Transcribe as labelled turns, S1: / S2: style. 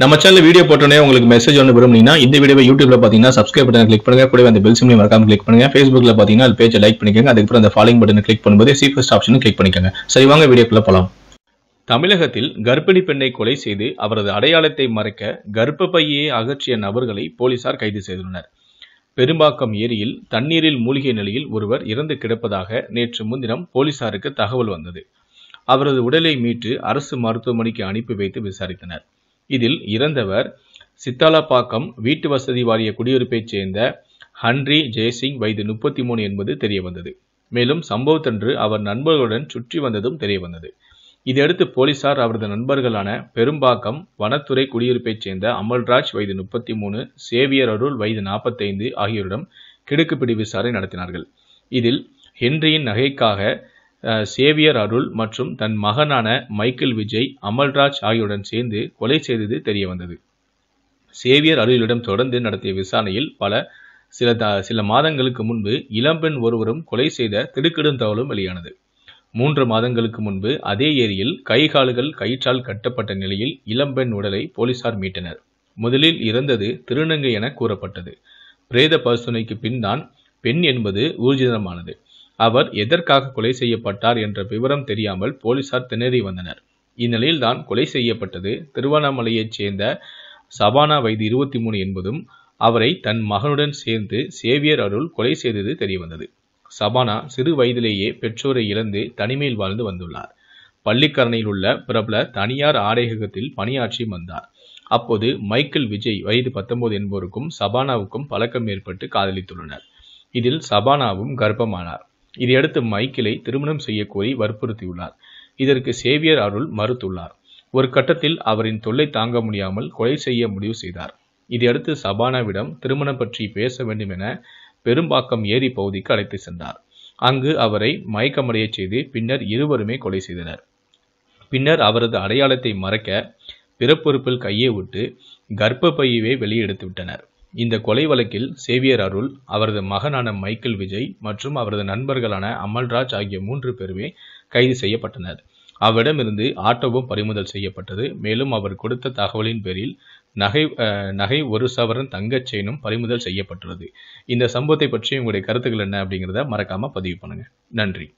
S1: நம்ம channel video போட்டோன்னே உங்களுக்கு மெசேஜ் ஒன்று விரும்புனீங்கன்னா இந்த வீடியோ யூடியூப்ல பார்த்தீங்கன்னா சப்ஸ்கிரைப் பட்டன் கிளிக் பண்ணுங்க கூட அந்த பெல் சிம்லையும் மறக்காம கிளிக் பண்ணுங்க ஃபேஸ்புக்ல பார்த்தீங்கன்னா அது பேஜை லைக் பண்ணிக்கோங்க அதுக்கப்புறம் அந்த ஃபாலோ பட்டன் கிளிக் பண்ணும்போது சீஃபஸ்ட் ஆப்ஷனும் கிளிக் பண்ணிக்கோங்க சரி வாங்க வீடியோக்குள்ள போலாம் தமிழகத்தில் கர்ப்பிணி பெண்ணை கொலை செய்து அவரது அடையாளத்தை மறைக்க கர்ப்பப்பையை அகற்றிய நபர்களை போலீசார் கைது செய்துள்ளனர் பெரும்பாக்கம் ஏரியில் தண்ணீரில் மூழ்கிய நிலையில் ஒருவர் இறந்து கிடப்பதாக நேற்று முன்தினம் போலீசாருக்கு தகவல் வந்தது அவரது உடலை மீட்டு அரசு மருத்துவமனைக்கு அனுப்பி வைத்து விசாரித்தனர் இதில் இறந்தவர் சித்தாலப்பாக்கம் வீட்டு வசதி வாரிய குடியிருப்பைச் சேர்ந்த ஹன்ரி ஜெய்சிங் வயது முப்பத்தி மூணு என்பது தெரியவந்தது மேலும் சம்பவத்தன்று அவர் நண்பர்களுடன் சுற்றி வந்ததும் தெரியவந்தது இதையடுத்து போலீசார் அவரது நண்பர்களான பெரும்பாக்கம் வனத்துறை குடியிருப்பைச் சேர்ந்த அமல்ராஜ் வயது முப்பத்தி மூணு சேவியர் அருள் வயது நாற்பத்தைந்து ஆகியோரிடம் கிடுக்குப்பிடி விசாரணை நடத்தினார்கள் இதில் ஹென்ரியின் நகைக்காக சேவியர் அருள் மற்றும் தன் மகனான மைக்கேல் விஜய் அமல்ராஜ் ஆகியோருடன் சேர்ந்து கொலை செய்தது தெரிய வந்தது சேவியர் அருளிடம் தொடர்ந்து நடத்திய விசாரணையில் பல சில சில மாதங்களுக்கு முன்பு இளம்பெண் ஒருவரும் கொலை செய்த திடுக்கிடும் தகவலும் வெளியானது மூன்று மாதங்களுக்கு முன்பு அதே ஏரியில் கை கால்கள் கயிற்றால் கட்டப்பட்ட நிலையில் இளம்பெண் உடலை போலீசார் மீட்டனர் முதலில் இறந்தது திருநங்கை என கூறப்பட்டது பிரேத பரிசோதனைக்கு பின் தான் பெண் என்பது ஊர்ஜிதமானது அவர் எதற்காக கொலை செய்யப்பட்டார் என்ற விவரம் தெரியாமல் போலீசார் திணறி வந்தனர் இந்நிலையில் தான் கொலை செய்யப்பட்டது திருவண்ணாமலையைச் சேர்ந்த சபானா வயது இருபத்தி மூணு என்பதும் அவரை தன் மகனுடன் சேர்ந்து சேவியர் அருள் கொலை செய்தது தெரியவந்தது சபானா சிறு வயதிலேயே பெற்றோரை இழந்து தனிமையில் வாழ்ந்து வந்துள்ளார் பள்ளிக்கரணையில் உள்ள பிரபல தனியார் ஆடையகத்தில் பணியாற்றி வந்தார் அப்போது மைக்கேல் விஜய் வயது பத்தொன்பது என்பவருக்கும் சபானாவுக்கும் பழக்கம் ஏற்பட்டு காதலித்துள்ளனர் இதில் சபானாவும் கர்ப்பமானார் இதையடுத்து மைக்கேலை திருமணம் செய்யக்கோரி வற்புறுத்தியுள்ளார் இதற்கு சேவியர் அருள் மறுத்துள்ளார் ஒரு கட்டத்தில் அவரின் தொல்லை தாங்க முடியாமல் கொலை செய்ய முடிவு செய்தார் இதையடுத்து சபானாவிடம் திருமணம் பற்றி பேச வேண்டும் என பெரும்பாக்கம் ஏரி பகுதிக்கு அழைத்து சென்றார் அங்கு அவரை மயக்கமடைய செய்து பின்னர் இருவருமே கொலை செய்தனர் பின்னர் அவரது அடையாளத்தை மறைக்க பிறப்பொறுப்பில் கையை விட்டு கர்ப்பப்பையவே பையவே வெளியெடுத்து விட்டனர் இந்த கொலை வழக்கில் சேவியர் அருள் அவரது மகனான மைக்கேல் விஜய் மற்றும் அவரது நண்பர்களான அமல்ராஜ் ஆகிய மூன்று பேருமே கைது செய்யப்பட்டனர் அவரிடமிருந்து ஆட்டோவும் பறிமுதல் செய்யப்பட்டது மேலும் அவர் கொடுத்த தகவலின் பேரில் நகை நகை ஒரு சவரன் தங்கச் பறிமுதல் செய்யப்பட்டுள்ளது இந்த சம்பவத்தை பற்றி உங்களுடைய கருத்துக்கள் என்ன அப்படிங்கிறத மறக்காமல் பதிவு பண்ணுங்கள் நன்றி